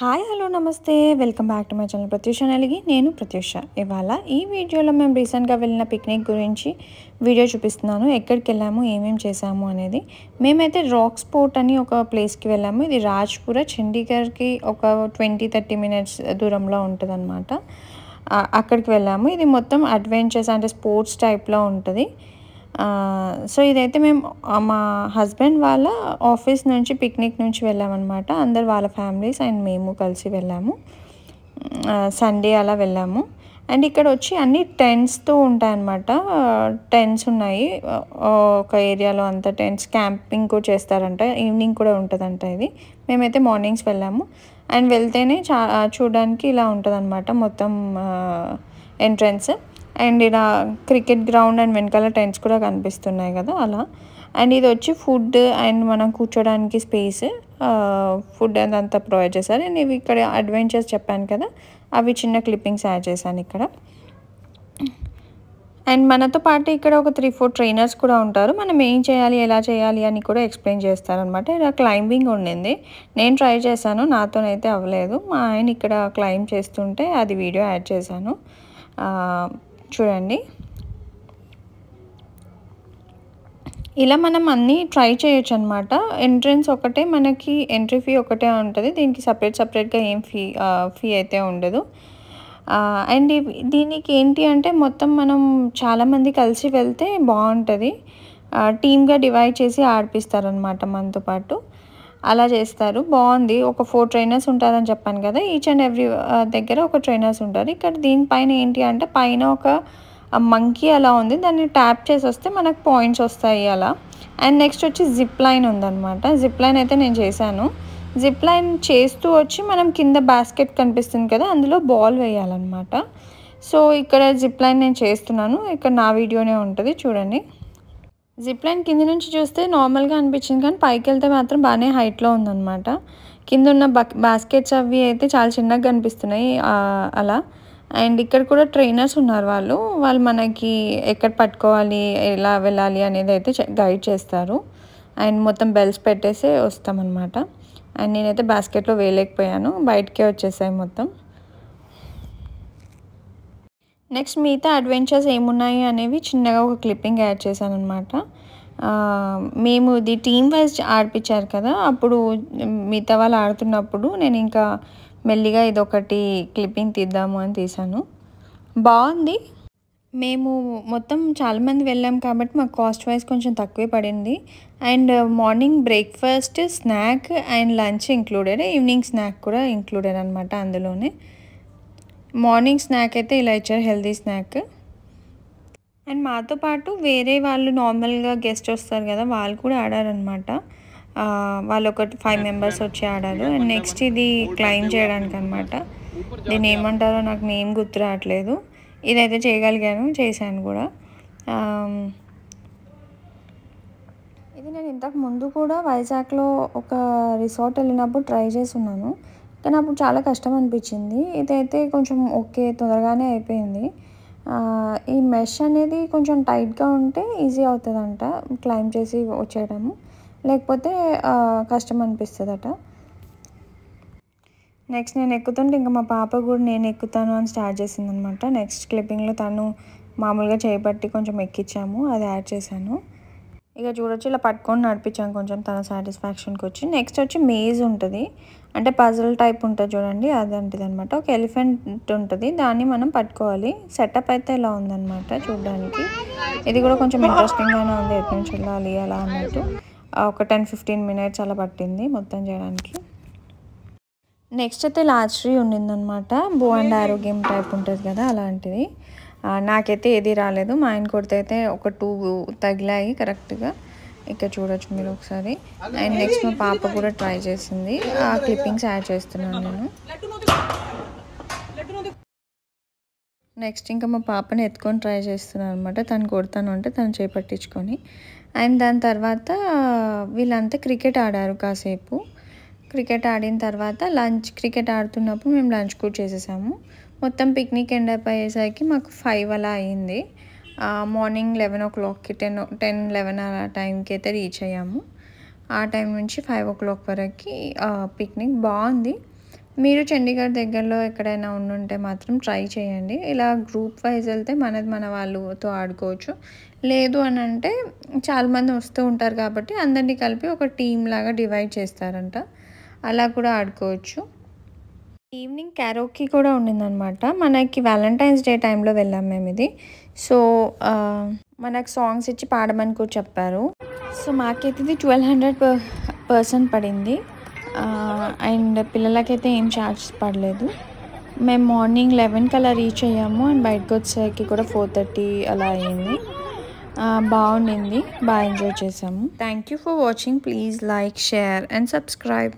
hi hello నమస్తే welcome back to my channel Pratyusha నలిగి నేను ప్రత్యూష ఇవాళ ఈ వీడియోలో మేము రీసెంట్గా వెళ్ళిన పిక్నిక్ గురించి వీడియో చూపిస్తున్నాను ఎక్కడికి వెళ్ళాము ఏమేమి చేసాము అనేది మేమైతే రాక్ స్పోర్ట్ అని ఒక ప్లేస్కి వెళ్ళాము ఇది రాజ్పుర చండీగఢ్కి ఒక ట్వంటీ థర్టీ మినిట్స్ దూరంలో ఉంటుందన్నమాట అక్కడికి వెళ్ళాము ఇది మొత్తం అడ్వెంచర్స్ అంటే స్పోర్ట్స్ టైప్లో ఉంటుంది సో ఇదైతే మేము మా హస్బెండ్ వాళ్ళ ఆఫీస్ నుంచి పిక్నిక్ నుంచి వెళ్ళామన్నమాట అందరు వాళ్ళ ఫ్యామిలీస్ అండ్ మేము కలిసి వెళ్ళాము సండే అలా వెళ్ళాము అండ్ ఇక్కడ వచ్చి అన్ని టెంట్స్తో ఉంటాయన్నమాట టెంట్స్ ఉన్నాయి ఒక ఏరియాలో అంత టెంట్స్ క్యాంపింగ్ కూడా చేస్తారంట ఈవినింగ్ కూడా ఉంటుందంట ఇది మేమైతే మార్నింగ్స్ వెళ్ళాము అండ్ వెళ్తేనే చా చూడడానికి ఇలా ఉంటుందన్నమాట మొత్తం ఎంట్రన్స్ అండ్ ఇలా క్రికెట్ గ్రౌండ్ అండ్ వెనకాల టెంట్స్ కూడా కనిపిస్తున్నాయి కదా అలా అండ్ ఇది వచ్చి ఫుడ్ అండ్ మనం కూర్చోడానికి స్పేస్ ఫుడ్ అదంతా ప్రొవైడ్ చేశారు అండ్ ఇవి ఇక్కడ అడ్వెంచర్స్ చెప్పాను కదా అవి చిన్న క్లిప్పింగ్స్ యాడ్ చేశాను ఇక్కడ అండ్ మనతో పాటు ఇక్కడ ఒక త్రీ ఫోర్ ట్రైనర్స్ కూడా ఉంటారు మనం ఏం చేయాలి ఎలా చేయాలి అని కూడా ఎక్స్ప్లెయిన్ చేస్తారనమాట ఇలా క్లైంబింగ్ ఉండింది నేను ట్రై చేశాను నాతోనైతే అవ్వలేదు మా ఆయన ఇక్కడ క్లైంబ్ చేస్తుంటే అది వీడియో యాడ్ చేశాను చూడండి ఇలా మనం అన్నీ ట్రై చేయొచ్చు అనమాట ఎంట్రన్స్ ఒకటే మనకి ఎంట్రీ ఫీ ఒకటే ఉంటుంది దీనికి సపరేట్ సపరేట్గా ఏం ఫీ ఫీ అయితే ఉండదు అండ్ దీనికి ఏంటి అంటే మొత్తం మనం చాలామంది కలిసి వెళ్తే బాగుంటుంది టీమ్గా డివైడ్ చేసి ఆడిపిస్తారనమాట మనతో పాటు అలా చేస్తారు బాగుంది ఒక ఫోర్ ట్రైనర్స్ ఉంటారని చెప్పాను కదా ఈచ్ అండ్ ఎవ్రీ దగ్గర ఒక ట్రైనర్స్ ఉంటారు ఇక్కడ దీనిపైన ఏంటి అంటే పైన ఒక మంకీ అలా ఉంది దాన్ని ట్యాప్ చేసి వస్తే మనకు పాయింట్స్ వస్తాయి అలా అండ్ నెక్స్ట్ వచ్చి జిప్ లైన్ ఉందన్నమాట జిప్ లైన్ అయితే నేను చేశాను జిప్ లైన్ చేస్తూ వచ్చి మనం కింద బాస్కెట్ కనిపిస్తుంది కదా అందులో బాల్ వేయాలన్నమాట సో ఇక్కడ జిప్ లైన్ నేను చేస్తున్నాను ఇక్కడ నా వీడియోనే ఉంటుంది చూడండి జిప్ లైన్ కింద నుంచి చూస్తే నార్మల్గా అనిపించింది కానీ పైకి వెళ్తే మాత్రం బాగానే హైట్లో ఉందన్నమాట కింద ఉన్న బాస్కెట్స్ అవి అయితే చాలా చిన్నగా కనిపిస్తున్నాయి అలా అండ్ ఇక్కడ కూడా ట్రైనర్స్ ఉన్నారు వాళ్ళు వాళ్ళు మనకి ఎక్కడ పట్టుకోవాలి ఎలా వెళ్ళాలి అనేది అయితే గైడ్ చేస్తారు అండ్ మొత్తం బెల్స్ పెట్టేసి వస్తామన్నమాట అండ్ నేనైతే బాస్కెట్లో వేయలేకపోయాను బయటకే వచ్చేసాయి మొత్తం నెక్స్ట్ మిగతా అడ్వెంచర్స్ ఏమున్నాయి అనేవి చిన్నగా ఒక క్లిప్పింగ్ యాడ్ చేశాను అనమాట మేము ఇది టీమ్ వైజ్ ఆడిపించారు కదా అప్పుడు మిగతా వాళ్ళు ఆడుతున్నప్పుడు నేను ఇంకా మెల్లిగా ఇదొకటి క్లిప్పింగ్ తీద్దాము అని తీసాను బాగుంది మేము మొత్తం చాలామంది వెళ్ళాం కాబట్టి మాకు కాస్ట్ వైజ్ కొంచెం తక్కువే పడింది and morning breakfast snack and lunch included evening snack కూడా ఇంక్లూడెడ్ అనమాట అందులోనే మార్నింగ్ స్నాక్ అయితే ఇలా ఇచ్చారు హెల్దీ స్నాక్ అండ్ మాతో పాటు వేరే వాళ్ళు నార్మల్గా గెస్ట్ వస్తారు కదా వాళ్ళు కూడా ఆడారనమాట వాళ్ళు ఒక ఫైవ్ మెంబర్స్ వచ్చి ఆడారు అండ్ నెక్స్ట్ ఇది క్లైమ్ చేయడానికి అనమాట దీన్ని ఏమంటారో నాకు నేమ్ గుర్తు రావట్లేదు ఇదైతే చేయగలిగాను చేశాను కూడా ఇది నేను ఇంతకు ముందు కూడా వైజాగ్లో ఒక రిసార్ట్ వెళ్ళినప్పుడు ట్రై చేసి ఉన్నాను కానీ అప్పుడు చాలా కష్టం అనిపించింది ఇదైతే కొంచెం ఓకే తొందరగానే అయిపోయింది ఈ మెష్ అనేది కొంచెం టైట్గా ఉంటే ఈజీ అవుతుందంట క్లైమ్ చేసి వచ్చేయడము లేకపోతే కష్టం అనిపిస్తుందట నెక్స్ట్ నేను ఎక్కుతుంటే ఇంకా మా పాప కూడా నేను ఎక్కుతాను అని స్టార్ట్ చేసింది అనమాట నెక్స్ట్ క్లిప్పింగ్లో తను మామూలుగా చేపట్టి కొంచెం ఎక్కించాము అది యాడ్ చేశాను ఇక చూడొచ్చు ఇలా పట్టుకొని నడిపించాం కొంచెం తన సాటిస్ఫాక్షన్కి వచ్చి నెక్స్ట్ వచ్చి మేజ్ ఉంటుంది అంటే పజల్ టైప్ ఉంటుంది చూడండి అదంటిది అనమాట ఒక ఎలిఫెంట్ ఉంటుంది దాన్ని మనం పట్టుకోవాలి సెటప్ అయితే ఇలా ఉందన్నమాట చూడడానికి ఇది కూడా కొంచెం ఇంట్రెస్టింగ్గానే ఉంది ఎటు నుంచి వెళ్ళాలి అలా అన్నట్టు ఒక టెన్ ఫిఫ్టీన్ మినిట్స్ అలా పట్టింది మొత్తం చేయడానికి నెక్స్ట్ అయితే లాస్ట్ ట్రీ ఉండిందనమాట బో అండ్ ఆరోగ్యం టైప్ ఉంటుంది కదా అలాంటిది నాకైతే ఏది రాలేదు మా ఆయన కొడితే ఒక టూ తగిలాయి కరెక్ట్గా ఇక్కడ చూడొచ్చు మీరు ఒకసారి అండ్ నెక్స్ట్ మా పాప కూడా ట్రై చేసింది ఆ క్లిప్పింగ్స్ యాడ్ చేస్తున్నాను నేను నెక్స్ట్ ఇంకా మా పాపని ఎత్తుకొని ట్రై చేస్తున్నాను అనమాట తను కొడతాను అంటే తను చేపట్టించుకొని అండ్ దాని తర్వాత వీళ్ళంతా క్రికెట్ ఆడారు కాసేపు క్రికెట్ ఆడిన తర్వాత లంచ్ క్రికెట్ ఆడుతున్నప్పుడు మేము లంచ్ కూడా చేసేసాము మొత్తం పిక్నిక్ ఎండ్ అయిపోయేసరికి మాకు ఫైవ్ అలా అయింది మార్నింగ్ లెవెన్ ఓ క్లాక్కి టెన్ టెన్ లెవెన్ ఆ టైంకి అయితే రీచ్ అయ్యాము ఆ టైం నుంచి ఫైవ్ ఓ క్లాక్ వరకు పిక్నిక్ బాగుంది మీరు చండీగఢ్ దగ్గరలో ఎక్కడైనా ఉండుంటే మాత్రం ట్రై చేయండి ఇలా గ్రూప్ వైజ్ వెళ్తే మనది మన వాళ్ళతో ఆడుకోవచ్చు లేదు అని అంటే చాలామంది వస్తూ ఉంటారు కాబట్టి అందరినీ కలిపి ఒక టీమ్ లాగా డివైడ్ చేస్తారంట అలా కూడా ఆడుకోవచ్చు ఈవినింగ్ క్యారోకి కూడా ఉండిందనమాట మనకి వ్యాలంటైన్స్ డే టైంలో వెళ్ళాం మేము ఇది సో మనకు సాంగ్స్ ఇచ్చి పాడమని కూడా చెప్పారు సో మాకైతే ఇది ట్వెల్వ్ హండ్రెడ్ పర్సెంట్ పడింది అండ్ పిల్లలకైతే ఏం ఛార్జెస్ పడలేదు మేము మార్నింగ్ లెవెన్ కల్లా రీచ్ అయ్యాము అండ్ బయటకు వచ్చేసరికి కూడా ఫోర్ థర్టీ అలా అయ్యింది బాగుండింది బాగా ఎంజాయ్ చేసాము thank you for watching please like share and subscribe